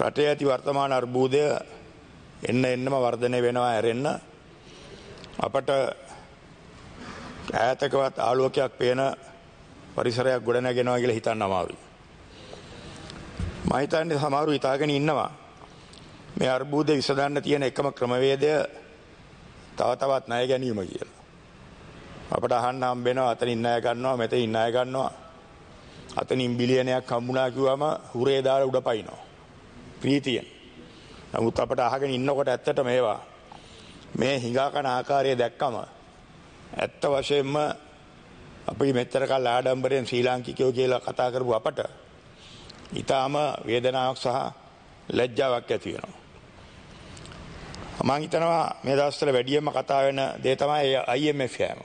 රටේ ඇති වර්තමාන අර්බූදය එන්න එන්නම වර්ධනය වෙනවා ඇරෙන්න අපට ඈතකවත් ආලෝකයක් පේන පරිසරයක් ගොඩනැගෙනවා කියලා හිතන්න අමාරුයි. මම හිතන්නේ සමහරු හිතාගෙන ඉන්නවා මේ අර්බූදය විසඳන්න තියෙන එකම ක්‍රමවේදය තව තවත් ණය ගැනීම කියලා. අපට අහන්න හම්බෙනවා අතනින් ණය ගන්නවා මෙතනින් ණය ගන්නවා. අතනින් බිලියනයක් හම්බුණා කිව්වම හුරේ දාලා උඩ පයින්නවා. ප්‍රීතියෙන්. නමුත් අපට අහගෙන ඉන්නකොට ඇත්තට මේවා මේ හිඟා කන ආකාරය දැක්කම ඇත්ත වශයෙන්ම අපි මෙච්චර කල් ආඩම්බරයෙන් ශ්‍රී ලාංකිකයෝ කියලා කතා කරපු අපට ඊටාම වේදනාවක් සහ ලැජ්ජාවක් ඇති වෙනවා. මම හිතනවා මේ දවස්වල වැඩියෙන්ම කතා වෙන දේ තමයි IMF යෑම.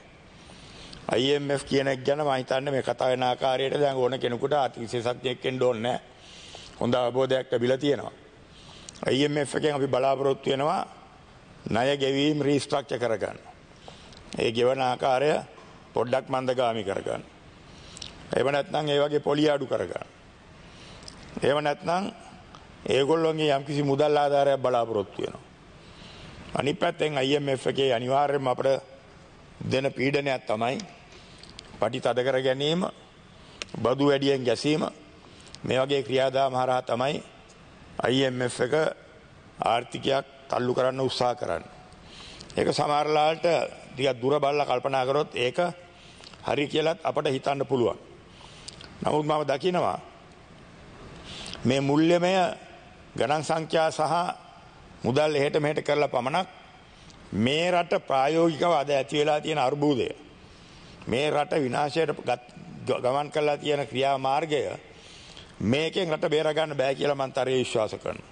IMF කියන එක ගැන මම හිතන්නේ මේ කතා වෙන ආකාරයට දැන් ඕන කෙනෙකුට අතිවිශේෂඥයෙක් වෙන්න ඕනේ නැහැ. හොඳ අවබෝධයක් ලැබිලා තියෙනවා. IMF එකෙන් අපි බලාපොරොත්තු වෙනවා ණය ගෙවීම් රීස්ට්‍රක්චර් කරගන්න. ඒ ගෙවන ආකාරය පොඩ්ඩක් මන්දගාමි කරගන්න. එහෙම නැත්නම් ඒ වගේ පොලි අඩු කරගන්න. එහෙම නැත්නම් ඒගොල්ලොන්ගේ යම්කිසි මුදල් ආධාරයක් බලාපොරොත්තු වෙනවා. අනිත් පැත්තෙන් IMF එකේ අනිවාර්යයෙන්ම අපිට දෙන පීඩනයක් තමයි පටි තද කර ගැනීම බදු වැඩියෙන් ගැසීම මේ වගේ ක්‍රියාදාම හරහා තමයි IMF එක ආර්ථිකයක් තල්ලු කරන්න උත්සාහ කරන්නේ. ඒක සමහරලාට ටිකක් දුර බලලා කල්පනා කරොත් ඒක හරි කියලාත් අපට හිතන්න පුළුවන්. නමුත් මම දකිනවා මේ මුල්‍යමය ගණන් සංඛ්‍යා සහ මුදල් එහෙට මෙහෙට කරලා පමණක් මේ රට ප්‍රායෝගිකව අද ඇති වෙලා තියෙන අර්බුදය මේ රට විනාශයට ගමන් කරලා තියෙන ක්‍රියාමාර්ගය මේකෙන් රට බේරගන්න බෑ කියලා මම තරයේ විශ්වාස කරනවා.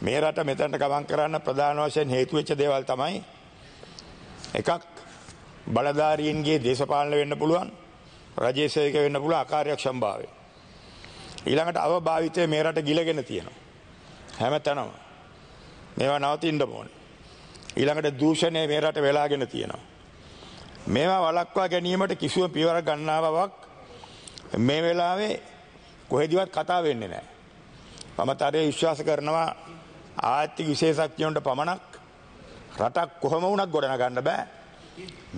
මේ රට මෙතනට ගමන් කරන්න ප්‍රධාන වශයෙන් හේතු වෙච්ච දේවල් තමයි එකක් බලධාරීන්ගේ දේශපාලන වෙන්න පුළුවන් රජයේ සේවක වෙන්න පුළුවන් අකාර්යක්ෂමභාවය. ඊළඟට අවභාවිතය මේ රට ගිලගෙන තියෙනවා. හැමතැනම. මේවා නවතින්න ඕනේ. ඊළඟට දූෂණය මේ රට වෙලාගෙන තියෙනවා. මේවා වළක්වා ගැනීමට කිසිම පියවර ගන්නවක් මේ වෙලාවේ කොහෙදිවත් කතා වෙන්නේ නැහැ. මම තරයේ විශ්වාස කරනවා ආර්ථික විශේෂඥයන්ට පමණක් රටක් කොහොම වුණත් ගොඩනගන්න බෑ.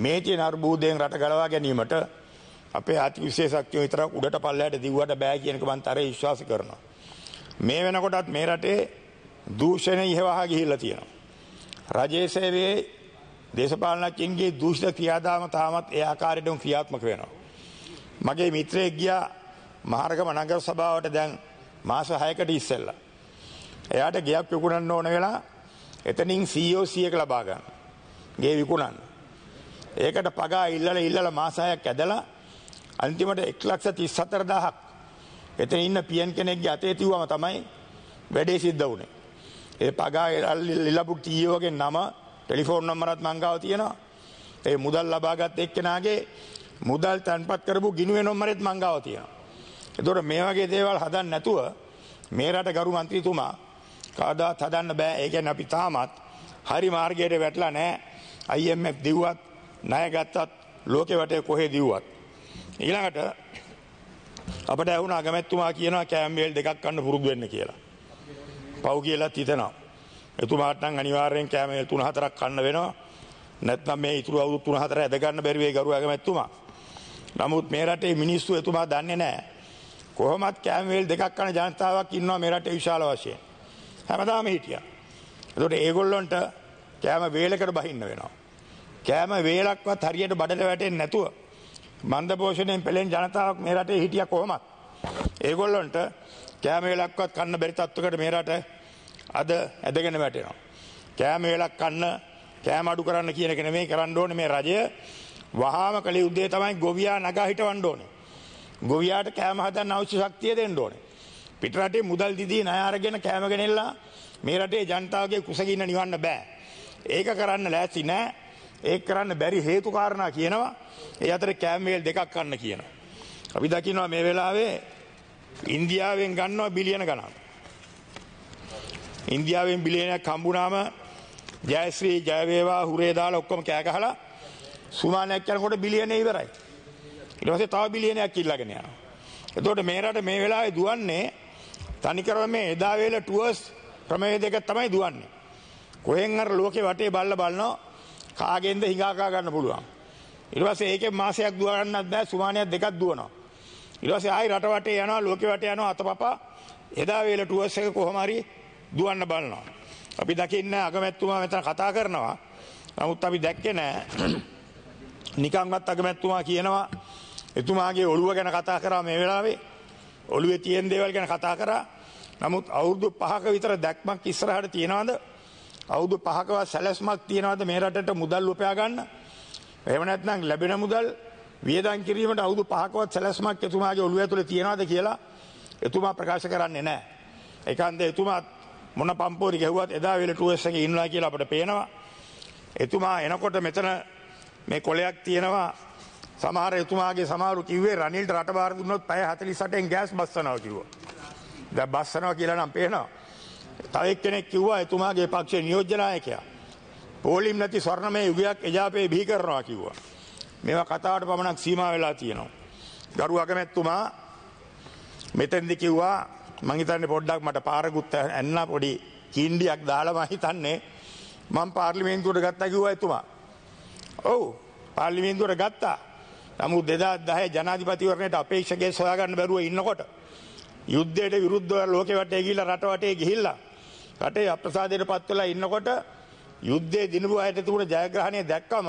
මේ තියෙන අර්බුදයෙන් රට ගලවා ගැනීමට අපේ ආර්ථික විශේෂඥයෝ විතරක් උඩට පල්ලයට දිව්වට බෑ කියන එක මම තරයේ විශ්වාස කරනවා. මේ වෙනකොටත් මේ රටේ දූෂණය ඉහවහා ගිහිල්ලා තියෙනවා. රජයේ සේවයේ දේශපාලනඥයින්ගේ දූෂිත ක්‍රියාදාම තාමත් ඒ ආකාරයටම ක්‍රියාත්මක වෙනවා. මගේ මිත්‍රයෙක් ගියා මහරගම නගර සභාවට දැන් මාස 6කට ඉස්සෙල්ලා එයාට ගයක් විකුණන්න ඕන වෙලා එතනින් COC එක e ලබා ගන්න. ගේ විකුණන්න. ඒකට පගා ඉල්ලලා ඉල්ලලා මාස 6ක් ඇදලා අන්තිමට 134000ක් එතන ඉන්න පියන් කෙනෙක්ගේ අතේ තියුවම තමයි වැඩේ සිද්ධ වුනේ. ඒ පගා ඉල්ලපු TO e ගේ නම ටෙලිෆෝන් නම්බරත් මංගාව තියෙනවා. ඒ මුදල් ලබාගත් එක්කෙනාගේ මුදල් තැන්පත් කරපු ගිණුවේ නම්බරෙත් මංගාව තියෙනවා. එතොට මේ වගේ දේවල් හදන්න නැතුව මේ රට ගරු මන්ත්‍රීතුමා කවදාත් හදන්න බෑ ඒකැන් අපි තාමත් හරි මාර්ගයට වැටලා නෑ අයිF දිව්වත් ණයගත්තත් ලෝකෙ වටේ කොහේ දිව්වත්. ඊළඟට අපට ඇහුණ අගමැත්තුමා කියනවා කෑම්වේල් දෙකක් කන්න පුරුදු වෙන්න කියලා. පව් කියලා තිතනවා. එතුමාටන් අනිවාර්යෙන් කෑමේල් තුන හතරක් කන්න වෙනවා නැත්නම් මේ ඉතුරු අවුරුදු තුන හතර ඇදගන්න බැරිවේ ගරු අගමැත්තුමා. නමුත් මේ රටේ මිනිස්සු එතුමා දන්නේ නැහැ. කොහොමත් කෑමවේල් දෙකක් කන ජනතාවක් ඉන්නවා මේ රටේ විශාල වශයෙන්. හැමදාම හිටියා. ඒතකොට ඒගොල්ලන්ට කෑම වේලකට බහින්න වෙනවා. කෑම වේලක්වත් හරියට බඩට වැටෙන්නේ නැතුව මන්ද පෝෂණයෙන් පෙළෙන් ජනතාවක් මේ රටේ හිටියා කොහොමත්. ඒගොල්ලන්ට කෑම වේලක්වත් කන්න බැරි තත්ත්වයකට මේ රට අද ඇදගෙන වැටෙනවා. කෑම වේලක් කන්න කෑම අඩු කරන්න කියන එක නෙමෙයි කරන්න ඕනේ මේ රජය වහාම කළ යුද්ධය තමයි ගොවියා නගා හිටවන්න ඕනේ. ගොවියාට කෑම හදන්න අවශ්‍ය ශක්තිය දෙන්න ඕනේ. පිටරටේ මුදල් දිදී ණය අරගෙන කෑම ගෙනෙලා මේ රටේ ජනතාවගේ කුසගින්න නිවන්න බෑ. ඒක කරන්න ලෑස්ති නෑ. ඒක කරන්න බැරි හේතු කාරණා කියනවා. ඒ අතරේ කෑම වේල් දෙකක් ගන්න කියනවා. අපි දකිනවා මේ වෙලාවේ ඉන්දියාවෙන් ගන්නවා බිලියන ගණන්. ඉන්දියාවෙන් බිලියනයක් හම්බුනාම ජයශ්‍රී ජයවේවා හුරේ දාලා ඔක්කොම කෑ ගහලා සුමානයක් යනකොට බිලියනේ ඉවරයි. ඊට පස්සේ තව බිලියනයක් ඉල්ලගෙන යනවා. එතකොට මේ රට මේ වෙලාවේ දුවන්නේ තනිකරම මේ එදා වේල ටුවර්ස් ක්‍රමවේද එක තමයි දුවන්නේ. කොහෙන් අර ලෝකේ වටේ බල්ල බලනවා කාගෙන්ද හිඟාකා ගන්න පුළුවන්. ඊට පස්සේ ඒකෙන් මාසයක් දුවන්නත් බෑ සුමානියක් දෙකක් දුවනවා. ඊට පස්සේ ආයි රට වටේ යනවා ලෝකේ වටේ යනවා අතපපා එදා වේල ටුවර්ස් එක කොහොම හරි දුවන්න බලනවා. අපි දකින්න අගමැතිතුමා මෙතන කතා කරනවා. නමුත් අපි දැක්කේ නෑ. නිකන්වත් අගමැතිතුමා කියනවා එතුමාගේ ඔළුව ගැන කතා කරා මේ වෙලාවේ ඔළුවේ තියෙන දේවල් ගැන කතා කරා. නමුත් අවුරුදු 5ක විතර දැක්මක් ඉස්සරහට තියනවාද? අවුරුදු 5කව සැලැස්මක් තියනවාද මේ රටට මුදල් උපයා ගන්න? එහෙම නැත්නම් ලැබෙන මුදල් වියදම් කිරීමට අවුරුදු 5කවත් සැලැස්මක් එතුමාගේ ඔළුව ඇතුලේ තියනවාද කියලා එතුමා ප්‍රකාශ කරන්නේ නැහැ. ඒකන්ද එතුමා මොන පම්පෝරි ගැහුවත් එදා වෙලට US එකේ ඉන්නවා කියලා අපිට පේනවා. එතුමා එනකොට මෙතන මේ කොලයක් තියෙනවා සමහර එතුමාගේ සමාරු කිව්වේ රනිල්ට රටබාර දුන්නොත් පැය 48න් ගෑස් බස්සනවා කිව්වා. දැන් බස්සනවා කියලා නම් පේනවා. තව එක්කෙනෙක් කිව්වා එතුමාගේ පක්ෂයේ නියෝජ්‍ය නායකයා පෝලිම් නැති ස්වර්ණමය යුගයක් එජාපේ බිහි කරනවා කිව්වා. මේවා කතාවට පමණක් සීමා වෙලා තියෙනවා. ගරු අගමැතිතුමා මෙතෙන්දි කිව්වා මං හිතන්නේ පොඩ්ඩක් මට පාරකුත් ඇන්න පොඩි කිණ්ඩියක් දාලා මං හිතන්නේ මං පාර්ලිමේන්තුවට ගත්තා කිව්වා එතුමා. ඔව් පාර්ලිමේන්තුවට ගත්තා. නමුත් දෙදා දහය ජනාධිපතිවරණයට අපේක්ෂකය සොයාගන්න බැරුව ඉන්නකොට. යුද්ධයට විරුද්ධව ලෝකවටේ ගිල්ල රටවටේ ගිහිල්ලා. රටේ අප්‍රසාදයට පත්වලා ඉන්නකොට යුද්ධේ දිනපු අයට තිබුණ ජයග්‍රහණය දැක්කම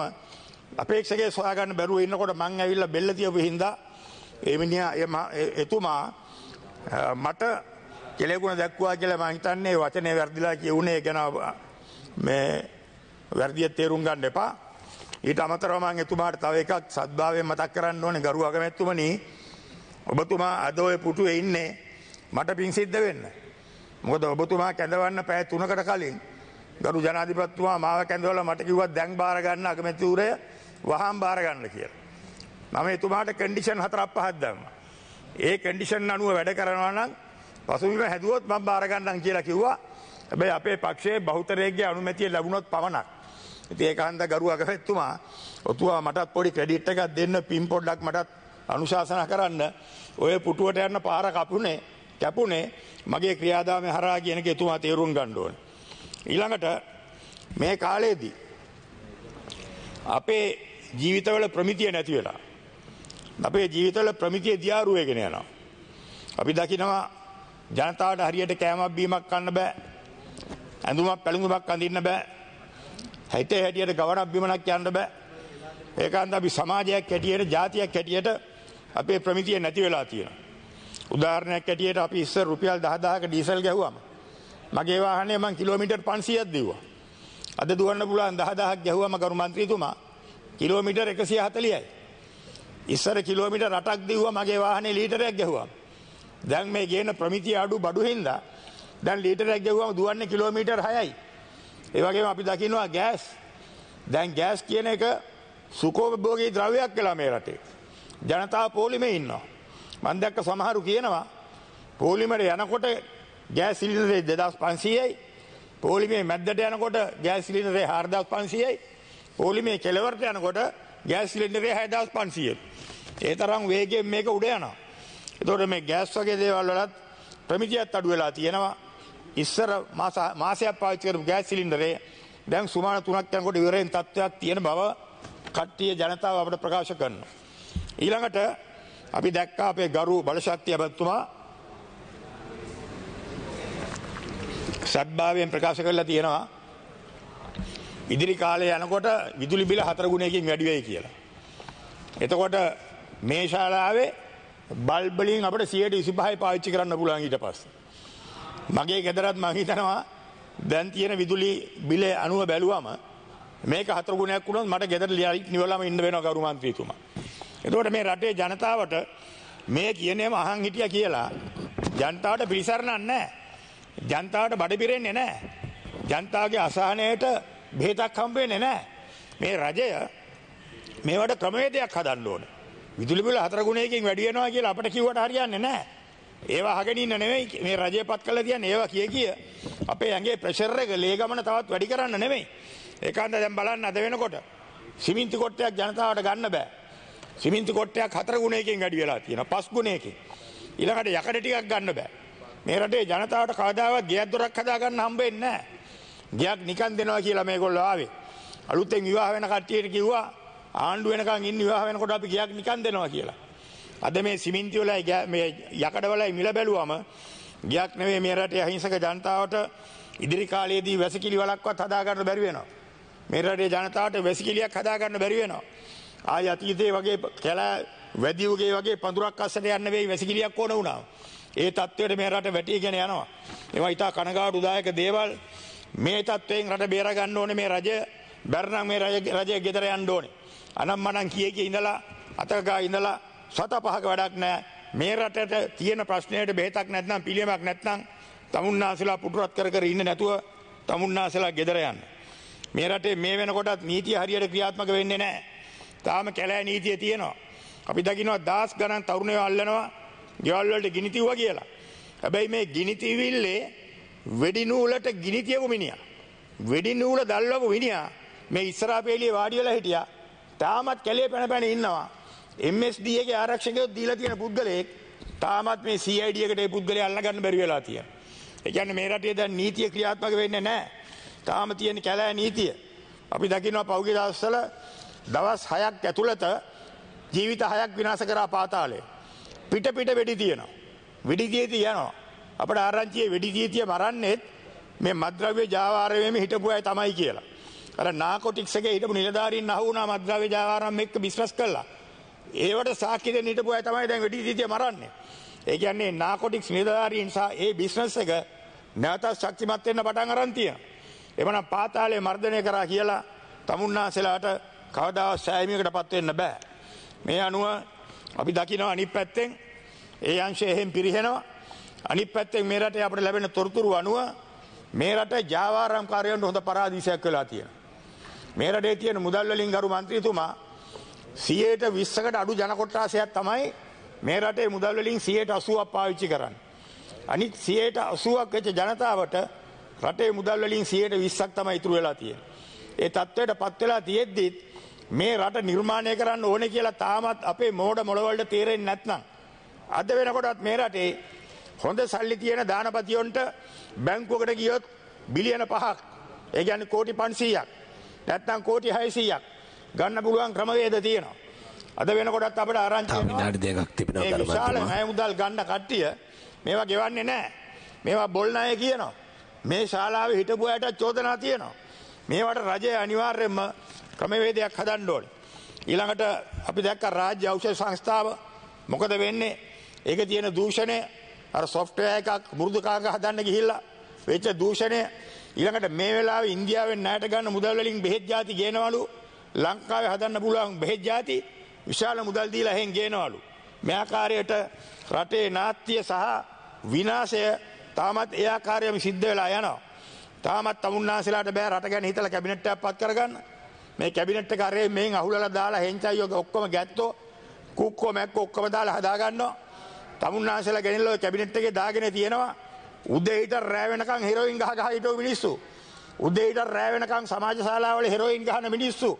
අපේක්ෂකේ සොයාගන්න බැරුව ඉන්නකොට මං ඇවිල්ලා බෙල්ල තියපු හින්දා එමිනියා එතුමා මට කෙලෙකුණ දැක්වා කියලා මං හිතන්නේ වචනේ වැරදිලා කියුනේ ගැන මේ වැරදිය තේරුම් ගන්න එපා ඊට අමතරව මම එතුමාට තව එකක් සද්භාවයෙන් මතක් කරන්න ඕනේ ගරු අගමැතිතුමනි ඔබතුමා අද ඔය පුටුවේ ඉන්නේ මට පිං සිද්ධ වෙන්න. මොකද ඔබතුමා කැඳවන්න පැය 3කට කලින් ගරු ජනාධිපතිතුමා මාව කැඳවලා මට කිව්වා දැන් බාර ගන්න අගමැතිවරය වහාම බාර ගන්න කියලා. මම එතුමාට කන්ඩිෂන් හතරක් පහක් දැම්මා. ඒ කන්ඩිෂන් අනුව වැඩ කරනවා නම් පසුබිම හැදුවොත් මම බාර ගන්නම් කියලා කිව්වා. හැබැයි අපේ පක්ෂයේ බහුතරයේගේ අනුමැතිය ලැබුණොත් පමණක්. ඉතින් ඒකාන්ත ගරු අගමැතිතුමා ඔතුවා මටත් පොඩි ක්‍රෙඩිට් එකක් දෙන්න පින් පොඩ්ඩක් මටත් අනුශාසනා කරන්න ඔය පුටුවට යන්න පාර කපුනේ කැපුනේ මගේ ක්‍රියාදාමය හරහා කියන එක එතුමා තේරුම් ගන්න ඕනේ. ඊළඟට මේ කාලේදී අපේ ජීවිතවල ප්‍රමිතිය නැති වෙලා අපේ ජීවිතවල ප්‍රමිතිය දියාරු වෙගෙන යනවා. අපි දකිනවා ජනතාවට හරියට කෑමක් බීමක් කන්න බෑ. ඇඳුමක් පැළඳුමක් අඳින්න බෑ. හිතේ හැටියට ගවනක් බිමනක් යන්න බෑ. ඒකන්ද අපි සමාජයක් හැටියට, ජාතියක් හැටියට අපේ ප්‍රමිතිය නැති වෙලා තියෙනවා. උදාහරණයක් හැටියට අපි ඉස්සර රුපියල් 10000ක ඩීසල් ගැහුවම මගේ වාහනේ මම කිලෝමීටර් 500ක් දීුවා. අද දුවන්න පුළුවන් 10000ක් ගැහුවම ගරු මන්ත්‍රීතුමා කිලෝමීටර් 140යි. ඉස්සර කිලෝමීටර් 8ක් දීුවා මගේ වාහනේ ලීටරයක් ගැහුවම. දැන් මේ ගේන ප්‍රමිතිය අඩු බඩු හින්දා දැන් ලීටරයක් ගැහුවම දුවන්නේ කිලෝමීටර් 6යි. ඒ වගේම අපි දකිනවා ගෑස්. දැන් ගෑස් කියන එක සුඛෝපභෝගී ද්‍රව්‍යයක් වෙලා මේ රටේ. ජනතාව පොලිමේ ඉන්නවා. මම දැක්ක සමහරු කියනවා පොලිමර යනකොට ගෑස් සිලින්ඩරේ 2500යි. පොලිමේ මැද්දට යනකොට ගෑස් සිලින්ඩරේ 4500යි. පොලිමේ කෙළවරට යනකොට ගෑස් සිලින්ඩරේ 6500යි. ඒ තරම් වේගයෙන් මේක උඩ යනවා. එතකොට මේ ගෑස් වගේ දේවල් වලත් ප්‍රමිතියත් අඩු වෙලා තියෙනවා. ඉස්සර මාසයක් පාවිච්චි කරපු ගෑස් සිලින්ඩරේ දැන් සුමාන 3ක් යනකොට ඉවරෙන් තත්වයක් තියෙන බව කට්ටිය ජනතාව අපිට ප්‍රකාශ කරනවා. ඊළඟට අපි දැක්කා අපේ ගරු බලශක්තිය අබතුමා සබ්භාවයෙන් ප්‍රකාශ කරලා තියෙනවා ඉදිරි කාලේ යනකොට විදුලි බිල හතර ගුණයකින් වැඩි වෙයි කියලා. එතකොට මේ ශාලාවේ බල්බ් වලින් අපිට 125යි පාවිච්චි කරන්න පුළුවන් ඊට පස්සේ. මගේ ගෙදරත් මං හිතනවා දැන් තියෙන විදුලි බිලේ අනුව බැලුවම මේක හතර ගුණයක් වුණොත් මට ගෙදර ලියලික් නිවලම ඉන්න වෙනවා ගරු මන්ත්‍රීතුමා. එතකොට මේ රටේ ජනතාවට මේ කියනේම අහන් හිටියා කියලා ජනතාවට පිළිසරණක් නැහැ. ජනතාවට බඩ පිරෙන්නේ නැහැ. ජනතාවගේ අසහනයට බෙහෙතක් හම්බ වෙන්නේ නැහැ. මේ රජය මේවට ක්‍රමවේදයක් හදන්න ඕනේ. විදුලි බිල හතර ගුණයකින් වැඩි වෙනවා කියලා අපිට කිව්වට හරියන්නේ නැහැ. ඒවා අහගෙන ඉන්න නෙමෙයි මේ රජය පත් කළා කියන්නේ ඒවා කිය කිය අපේ ඇඟේ ප්‍රෙෂර් එක ලේ ගමන තවත් වැඩි කරන්න නෙමෙයි. ඒකන්ද දැන් බලන්න අද වෙනකොට සිමෙන්ති කොටයක් ජනතාවට ගන්න බෑ. සිමෙන්ති කොටයක් හතර ගුණයකින් වැඩි වෙලා තියෙනවා. පස් ගුණයකින්. ඊළඟට යකඩ ටිකක් ගන්න බෑ. මේ රටේ ජනතාවට කවදාවත් ගෙයක් දොරක් හදා ගන්න හම්බෙන්නේ නැහැ. ගෙයක් නිකන් දෙනවා කියලා මේගොල්ලෝ ආවේ. අලුතෙන් විවාහ වෙන කට්ටියට කිව්වා ආණ්ඩු වෙනකන් ඉන්න විවාහ වෙනකොට අපි ගෙයක් නිකන් දෙනවා කියලා. අද මේ සිමින්ති වලයි මේ යකඩ වලයි මිල බැලුවම ගියක් නෙවෙයි මේ රටේ අහිංසක ජනතාවට ඉදිරි කාලයේදී වැසිකිලි වලක්වත් හදා ගන්න බැරි වෙනවා. මේ රටේ ජනතාවට වැසිකිලියක් හදා ගන්න බැරි වෙනවා. ආයි අතීතයේ වගේ කැලා වැදියුගේ වගේ පඳුරක් අස්සට යන්න වෙයි වැසිකිලියක් ඕන වුණා. ඒ තත්ත්වයට මේ රට වැටිගෙන යනවා. ඒවා ඊට කනගාටුදායක දේවල් මේ තත්ත්වයෙන් රට බේර ගන්න ඕනේ මේ රජය බැරනම් මේ රජය ගෙදර යන්න ඕනේ. අනම් මනම් කීයේ ඉඳලා අතකගා ඉඳලා සත පහක වැඩක් නෑ මේ රටට තියෙන ප්‍රශ්නයට බෙහෙතක් නැත්නම් පිළියමක් නැත්නම් තමුන්නාසලා පුටුරත් කර කර ඉන්න නැතුව තමුන්නාසලා ගෙදර යන්න. මේ රටේ මේ වෙනකොටත් නීතිය හරියට ක්‍රියාත්මක වෙන්නේ නැහැ. තාම කැලෑ නීතිය තියෙනවා. අපි දකිනවා දාස් ගණන් තරුණයෝ අල්ලනවා ගෙවල් වලට ගිනි තිව්වා කියලා. හැබැයි මේ ගිනි තිවිල්ලේ වෙඩි නූලට ගිනි තියපු මිනිහා. වෙඩි නූල දැල්වපු මිනිහා මේ ඉස්සරහා පෙළියේ වාඩි වෙලා හිටියා. තාමත් කැලේ පැන පැන ඉන්නවා. MSD එකේ ආරක්ෂකයෝ දීලා තියෙන පුද්ගලයෙක් තාමත් මේ CID එකට ඒ පුද්ගලයා අල්ලගන්න බැරි වෙලා තියෙනවා. ඒ කියන්නේ මේ රටේ දැන් නීතිය ක්‍රියාත්මක වෙන්නේ නැහැ. තාම තියෙන කැලෑ නීතිය. අපි දකිනවා පෞගේ දවස්වල දවස් 6ක් ඇතුළත ජීවිත 6ක් විනාශ කරා පාතාලේ. පිට පිට වෙඩි තියෙනවා. වෙඩි දීති යනවා. අපේ ආරංචියේ වෙඩි දීතිය මරන්නේත් මේ මද්ද්‍රව්‍ය ජාවාරමේ හිටපු අය තමයි කියලා. අර නාකොටික්ස් එකේ හිටපු නිලධාරීන් අහු වුණා මද්ද්‍රව්‍ය ජාවාරම් එක්ක බිස්නස් කළා. ඒවට සාක්ෂි දෙන්න හිටපු අය තමයි දැන් වෙඩි දීතිය මරන්නේ. ඒ කියන්නේ නාකොටික්ස් නිලධාරීන් සහ ඒ බිස්නස් එක නැවතත් ශක්තිමත් වෙන්න පටන් අරන් තියෙනවා. එමනම් පාතාලේ මර්ධනය කරා කියලා තමුන්නාසෙලාට කවදාවත් සෑහීමකටපත් වෙන්න බෑ. මේ අනුව අපි දකිනවා අනිත් පැත්තෙන් ඒ අංශය එහෙම් පිරිහෙනවා. අනිත් පැත්තෙන් මේ රටේ අපිට ලැබෙන තොරතුරු අනුව මේ රටේ ජාවාරම්කාරයන්ට හොඳ පරාදීසයක් වෙලා තියෙනවා. මේ රටේ තියෙන මුදල් වලින් ගරු මන්ත්‍රීතුමා සියයට විස්සකට අඩු ජනකොට්ටාසයක් තමයි මේ රටේ මුදල්වලින් සියයට අසුවක් පාවිච්චි කරන්න. අනිත් සියයට අසුවක් වෙච්ච ජනතාවට රටේ මුදල්වලින් සියයට විස්සක් තමයි ඉතුරු වෙලා තියෙන. ඒ තත්ත්වයට පත්වෙලා තියෙද්දිත් මේ රට නිර්මාණය කරන්න ඕන කියලා තාමත් අපේ මෝඩ මොළවලට තේරෙන් නැත්නම්. අද වෙනකොටත් මේ රටේ හොඳ සල්ලි තියෙන දානපතියොන්ට බැංකුවකට ගියොත් බිලියන පහක් ඒ ගැන කෝටි පන්සීයක් නැත්නම් කෝටි හයසීයක් ගන්න පුළුවන් ක්‍රමවේද තියෙනවා. අද වෙනකොටත් අපට ආරංචි විනාඩි දෙකක් තිබෙනවා ධර්මතුමා. විශාල ණය මුදල් ගන්න කට්ටිය මේවා ගෙවන්නේ නැහැ. මේවා බොල් ණය කියනවා. මේ ශාලාවේ හිටපු අයට චෝදනා තියෙනවා. මේවට රජය අනිවාර්යයෙන්ම ක්‍රමවේදයක් හදන්න ඕනේ. ඊළඟට අපි දැක්ක රාජ්‍ය ඖෂධ සංස්ථාව මොකද වෙන්නේ? ඒකේ තියෙන දූෂණය අර සොෆ්ට්වෙයාර් එකක් මුරුදුකාංග හදන්න ගිහිල්ලා වෙච්ච දූෂණය ඊළඟට මේ වෙලාවේ ඉන්දියාවෙන් ණයට ගන්න මුදල් වලින් බෙහෙත් ಜಾති ගේනවලු ලංකාවේ හදන්න පුළුවන් බෙහෙත් ජාති විශාල මුදල් දීලා එහෙන් ගේනවලු. මේ ආකාරයට රටේ නාට්‍ය සහ විනාශය තාමත් ඒ ආකාරයෙන්ම සිද්ධ වෙලා යනවා. තාමත් තමුන්නාසලාට බෑ රට ගැන හිතලා කැබිනට් එකක් පත් කරගන්න. මේ කැබිනට් එක අරේ මෙහෙන් අහුලලා දාලා හෙන්චයි ඔක ඔක්කොම ගැත්තෝ කුක්කෝ මැක්කෝ ඔක්කොම දාලා හදා ගන්නවා. තමුන්නාසලා ගෙනිල්ල ඔය කැබිනට් එකේ දාගෙන තියෙනවා. උදේ හිට රෑ වෙනකන් හෙරොයින් ගහ ගහ හිටෝ මිනිස්සු. උදේ හිට රෑ වෙනකන් සමාජ ශාලාවල හෙරොයින් ගහන මිනිස්සු.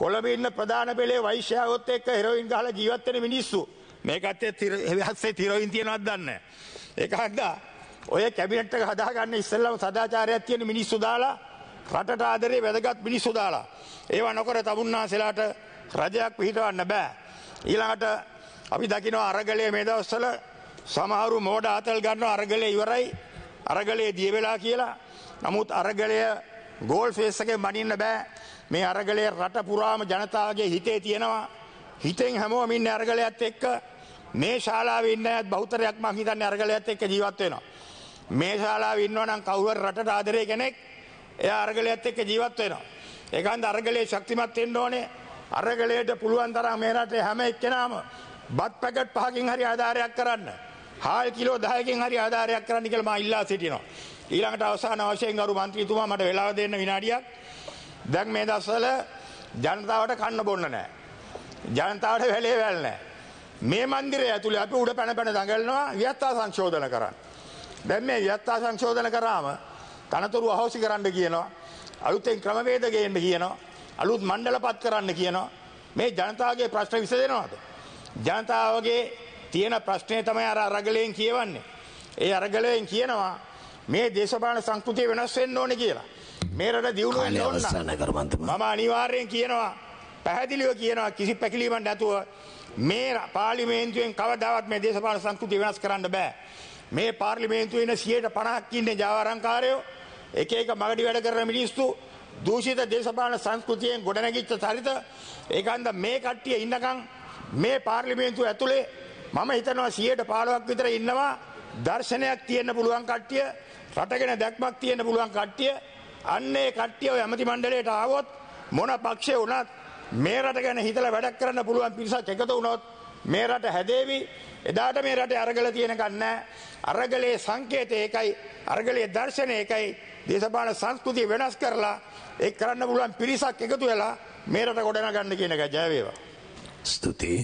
කොළඹ ඉන්න ප්‍රධාන පෙළේ වෛශ්‍යාවොත් එක්ක හෙරොයින් ගහලා ජීවත් වෙන මිනිස්සු මේකත් හස්සේ තිරොයින් තියෙනවත් දන්නේ ඒක හදා ඔය කැබිනට් එක හදාගන්න ඉස්සෙල්ලම සදාචාරයක් තියෙන මිනිස්සු දාලා රටට ආදරේ වැදගත් මිනිස්සු දාලා ඒවා නොකර තමුන්නාසෙලාට රජයක් පිහිටවන්න බෑ ඊළඟට අපි දකිනවා අරගලයේ මේ දවස්වල සමහරු මෝඩ ආතල් ගන්නවා අරගලයේ ඉවරයි අරගලයේ දිය වෙලා කියලා නමුත් අරගලය ගෝල් ෆේස් එකේ මනින්න බෑ මේ අරගලය රට පුරාම ජනතාවගේ හිතේ තියෙනවා හිතෙන් හැමෝම ඉන්නේ අරගලයත් එක්ක මේ ශාලාවේ ඉන්න අයත් බහුතරයක් මං හිතන්නේ අරගලයත් එක්ක ජීවත් වෙනවා මේ ශාලාවේ ඉන්නවා නම් කවුරුහරි රටට ආදරේ කෙනෙක් එයා අරගලයත් එක්ක ජීවත් වෙනවා ඒකන්ද අරගලයේ ශක්තිමත් වෙන්න ඕනේ අරගලයට පුළුවන් තරම් මේ රටේ හැම එක්කෙනාම බත් පැකට් පහකින් හරි ආධාරයක් කරන්න හාල් කිලෝ 10කින් හරි ආධාරයක් කරන්න කියලා මම ඉල්ලා සිටිනවා ඊළඟට අවසාන වශයෙන් ගරු මන්ත්‍රීතුමා මට වෙලාව දෙන්න විනාඩියක් දැන් මේ දස්වල ජනතාවට කන්න බොන්න නෑ. ජනතාවට වැලේ වැල් නෑ. මේ මන්දිරය ඇතුළේ අපි උඩ පැන පැන දඟලනවා වියත්තා සංශෝධන කරන්න. දැන් මේ වියත්තා සංශෝධන කරාම තනතුරු අහෝසි කරන්න කියනවා. අලුතෙන් ක්‍රමවේද ගේන්න කියනවා. අලුත් මණ්ඩලපත් කරන්න කියනවා. මේ ජනතාවගේ ප්‍රශ්න විසඳෙනවද? ජනතාවගේ තියෙන ප්‍රශ්නේ තමයි අර අරගලයෙන් කියවන්නේ. ඒ අරගලයෙන් කියනවා මේ දේශපාලන සංස්කෘතිය වෙනස් වෙන්න ඕනේ කියලා. මේ රට දියුණුව වෙන්න ඕන නම් මම අනිවාර්යෙන් කියනවා පැහැදිලිව කියනවා කිසි පැකිලීමක් නැතුව මේ පාර්ලිමේන්තුවෙන් කවදාවත් මේ දේශපාලන සංස්කෘතිය වෙනස් කරන්න බෑ. මේ පාර්ලිමේන්තුවේ ඉන්න 150ක් ඉන්නේ ජාවාරම්කාරයෝ එක එක මගඩි වැඩ කරන මිනිස්සු දූෂිත දේශපාලන සංස්කෘතියෙන් ගොඩනැගිච්ච චරිත ඒකන්ද මේ කට්ටිය ඉන්නකම් මේ පාර්ලිමේන්තුව ඇතුලේ මම හිතනවා 115ක් විතර ඉන්නවා දර්ශනයක් තියෙන්න පුළුවන් කට්ටිය රටගෙන දැක්මක් තියෙන්න පුළුවන් කට්ටිය අන්නේ කට්ටිය ඇමති මණ්ඩලයට ආවොත් මොන පක්ෂය වුණත් මේ රට ගැන හිතලා වැඩක් කරන්න පුළුවන් පිරිසක් එකතු වුණොත් මේ රට හැදේවි එදාට මේ රටේ අරගල තියෙනකන් නැහැ අරගලයේ සංකේතය ඒකයි අරගලයේ දර්ශනය ඒකයි දේශපාලන සංස්කෘතිය වෙනස් කරලා ඒක කරන්න පුළුවන් පිරිසක් එකතු වෙලා මේ රට ගොඩනගන්න කියන එක ජය වේවා ස්තුතියි